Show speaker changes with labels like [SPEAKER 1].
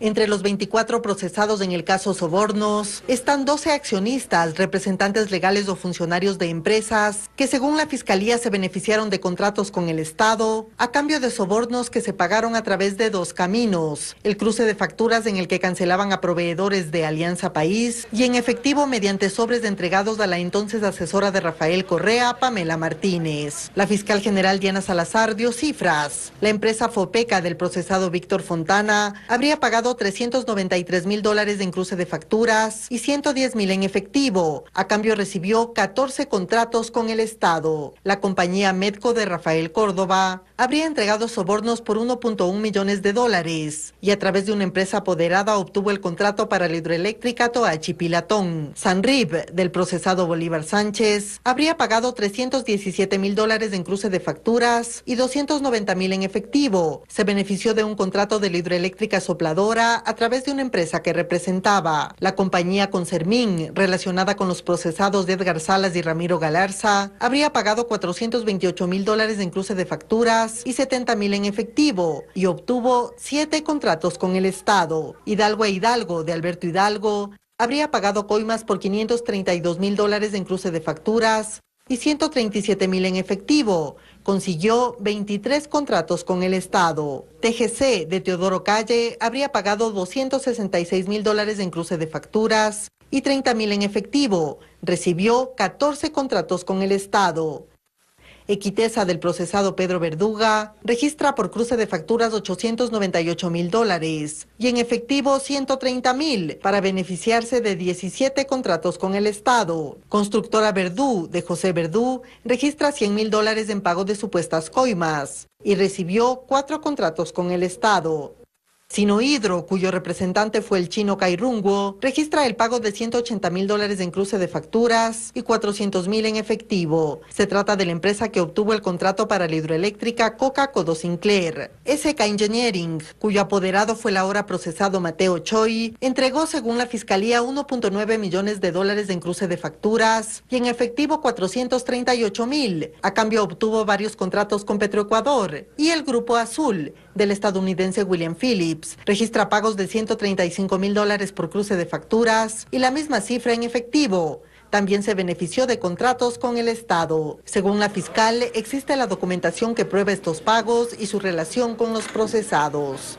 [SPEAKER 1] Entre los 24 procesados en el caso Sobornos están 12 accionistas, representantes legales o funcionarios de empresas que según la Fiscalía se beneficiaron de contratos con el Estado a cambio de sobornos que se pagaron a través de dos caminos, el cruce de facturas en el que cancelaban a proveedores de Alianza País y en efectivo mediante sobres entregados a la entonces asesora de Rafael Correa, Pamela Martínez. La fiscal general Diana Salazar dio cifras. La empresa Fopeca del procesado Víctor Fontana habría pagado $393,000 393 mil dólares en cruce de facturas y 110 mil en efectivo. A cambio recibió 14 contratos con el Estado. La compañía Medco de Rafael Córdoba habría entregado sobornos por 1.1 millones de dólares y a través de una empresa apoderada obtuvo el contrato para la hidroeléctrica Toachi Pilatón. Sanrib, del procesado Bolívar Sánchez, habría pagado 317 mil dólares en cruce de facturas y 290 mil en efectivo. Se benefició de un contrato de la hidroeléctrica sopladora a través de una empresa que representaba la compañía cermín relacionada con los procesados de Edgar Salas y Ramiro Galarza, habría pagado 428 mil dólares en cruce de facturas y 70 mil en efectivo y obtuvo siete contratos con el Estado. Hidalgo e Hidalgo de Alberto Hidalgo habría pagado coimas por 532 mil dólares en cruce de facturas y 137 mil en efectivo. Consiguió 23 contratos con el Estado. TGC de Teodoro Calle habría pagado 266 mil dólares en cruce de facturas y 30 mil en efectivo. Recibió 14 contratos con el Estado. Equitesa del procesado Pedro Verduga registra por cruce de facturas 898 mil dólares y en efectivo 130 mil para beneficiarse de 17 contratos con el Estado. Constructora Verdú de José Verdú registra 100 mil dólares en pago de supuestas coimas y recibió cuatro contratos con el Estado. Sinohidro, cuyo representante fue el chino Runguo, registra el pago de 180 mil dólares en cruce de facturas y 400 mil en efectivo. Se trata de la empresa que obtuvo el contrato para la hidroeléctrica Coca Codo Sinclair. SK Engineering, cuyo apoderado fue el ahora procesado Mateo Choi, entregó según la fiscalía 1.9 millones de dólares en cruce de facturas y en efectivo 438 mil. A cambio obtuvo varios contratos con Petroecuador y el Grupo Azul del estadounidense William Phillips. Registra pagos de 135 mil dólares por cruce de facturas y la misma cifra en efectivo. También se benefició de contratos con el Estado. Según la fiscal, existe la documentación que prueba estos pagos y su relación con los procesados.